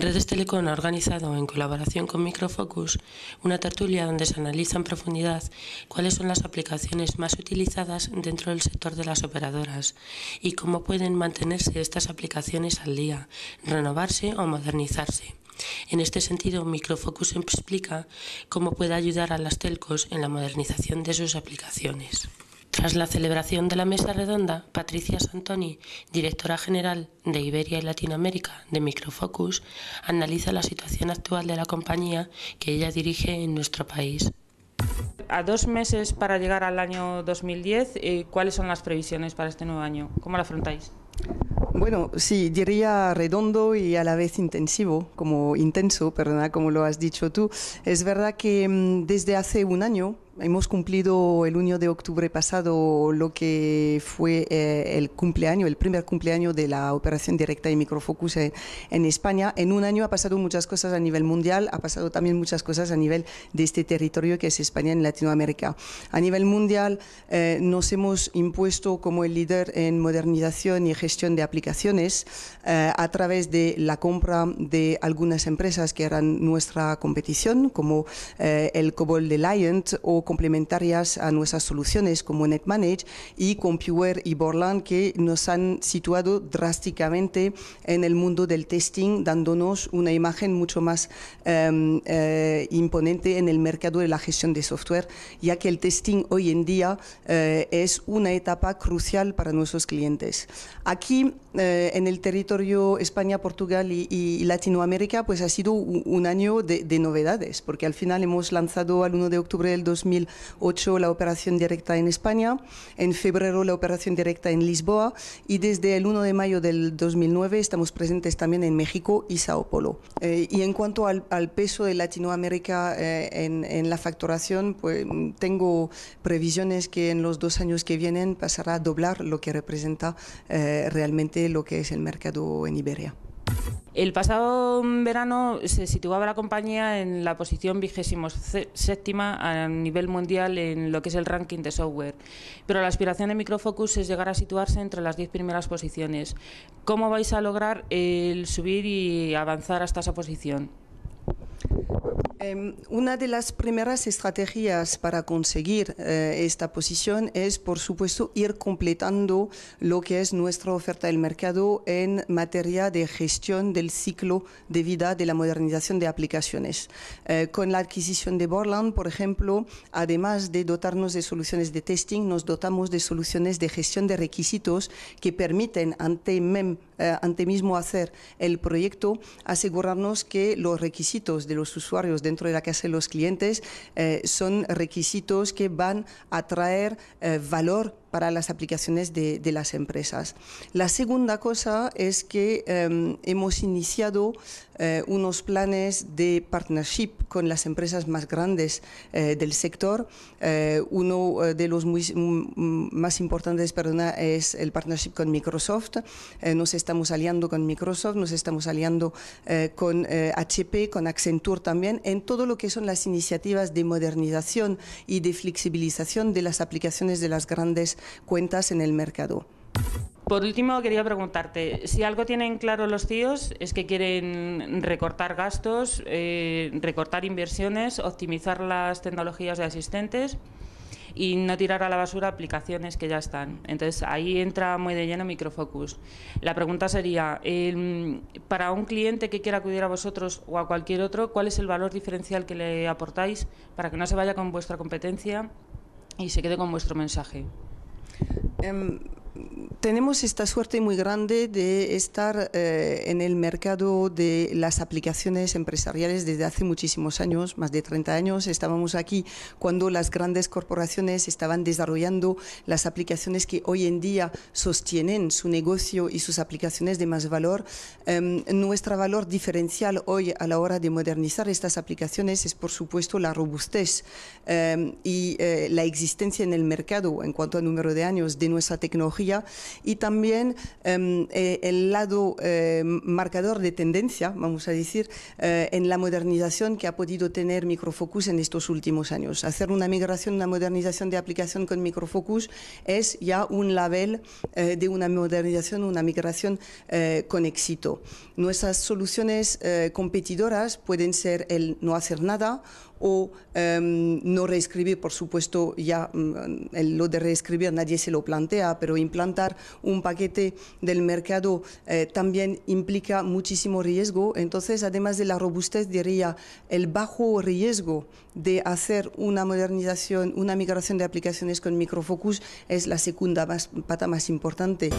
Redes Telecom ha organizado, en colaboración con Microfocus, una tertulia donde se analiza en profundidad cuáles son las aplicaciones más utilizadas dentro del sector de las operadoras y cómo pueden mantenerse estas aplicaciones al día, renovarse o modernizarse. En este sentido, Microfocus explica cómo puede ayudar a las telcos en la modernización de sus aplicaciones. Tras la celebración de la mesa redonda, Patricia Santoni, directora general de Iberia y Latinoamérica de Microfocus, analiza la situación actual de la compañía que ella dirige en nuestro país. A dos meses para llegar al año 2010, eh, ¿cuáles son las previsiones para este nuevo año? ¿Cómo la afrontáis? Bueno, sí, diría redondo y a la vez intensivo, como intenso, perdona, como lo has dicho tú. Es verdad que mm, desde hace un año hemos cumplido el 1 de octubre pasado lo que fue eh, el cumpleaños, el primer cumpleaños de la operación directa y microfocus en, España. En un año ha pasado muchas cosas a nivel mundial, ha pasado también muchas cosas a nivel de este territorio que es España en Latinoamérica. A nivel mundial eh, nos hemos impuesto como el líder en modernización y gestión de aplicaciones eh, a través de la compra de algunas empresas que eran nuestra competición, como el Cobol de Lion o complementarias a nuestras soluciones como NetManage y CompuWare y Borland que nos han situado drásticamente en el mundo del testing, dándonos una imagen mucho más em, eh, imponente en el mercado de la gestión de software, ya que el testing hoy en día eh, es una etapa crucial para nuestros clientes. Aquí, eh, en el territorio España, Portugal y, Latinoamérica, pues ha sido un año de, novedades, porque al final hemos lanzado al 1 de octubre del 2000 2008 la operación directa en España, en febrero la operación directa en Lisboa y desde el 1 de mayo del 2009 estamos presentes también en México y Sao Paulo. Eh, y en cuanto al, peso de Latinoamérica eh, en, la facturación, pues tengo previsiones que en los dos años que vienen pasará a doblar lo que representa eh, realmente lo que es el mercado en Iberia. El pasado mm, verano se situaba la compañía en la posición vigésimo séptima a nivel mundial en lo que es el ranking de software, pero la aspiración de Microfocus es llegar a situarse entre las 10 primeras posiciones. ¿Cómo vais a lograr el subir y avanzar hasta esa posición? Em, una de las primeras estrategias para conseguir eh, esta posición es, por supuesto, ir completando lo que es nuestra oferta del mercado en materia de gestión del ciclo de vida de la modernización de aplicaciones. Eh, con la adquisición de Borland, por ejemplo, además de dotarnos de soluciones de testing, nos dotamos de soluciones de gestión de requisitos que permiten ante, eh, ante mismo hacer el proyecto asegurarnos que los requisitos de los usuarios de dentro de la que hacen los clientes, eh, son requisitos que van a traer eh, valor para las aplicaciones de, las empresas. La segunda cosa es que em, hemos iniciado eh, unos planes de partnership con las empresas más grandes eh, del sector. Eh, uno de los más importantes perdona, es el partnership con Microsoft. nos estamos aliando con Microsoft, nos estamos aliando con HP, con Accenture también, en todo lo que son las iniciativas de modernización y de flexibilización de las aplicaciones de las grandes cuentas en el mercado. Por último, quería preguntarte, si algo tienen claro los tíos es que quieren recortar gastos, eh, recortar inversiones, optimizar las tecnologías de asistentes y no tirar a la basura aplicaciones que ya están. Entonces ahí entra muy de lleno Microfocus. La pregunta sería, em, para un cliente que quiera acudir a vosotros o a cualquier otro, ¿cuál es el valor diferencial que le aportáis para que no se vaya con vuestra competencia y se quede con vuestro mensaje? ähm, tenemos esta suerte muy grande de estar eh, en el mercado de las aplicaciones empresariales desde hace muchísimos años, más de 30 años. Estábamos aquí cuando las grandes corporaciones estaban desarrollando las aplicaciones que hoy en día sostienen su negocio y sus aplicaciones de más valor. Em, nuestra valor diferencial hoy a la hora de modernizar estas aplicaciones es, por supuesto, la robustez em, y eh, la existencia en el mercado en cuanto a número de años de nuestra tecnología y también em, eh, el lado eh, marcador de tendencia, vamos a decir, eh, en la modernización que ha podido tener Microfocus en estos últimos años. Hacer una migración, una modernización de aplicación con Microfocus es ya un label de una modernización, una migración con éxito. Nuestras soluciones competidoras pueden ser el no hacer nada o em, no reescribir, por supuesto, ya mm, lo de reescribir nadie se lo plantea, pero implantar un paquete del mercado eh, también implica muchísimo riesgo. Entonces, además de la robustez, diría el bajo riesgo de hacer una modernización, una migración de aplicaciones con microfocus es la segunda pata más importante.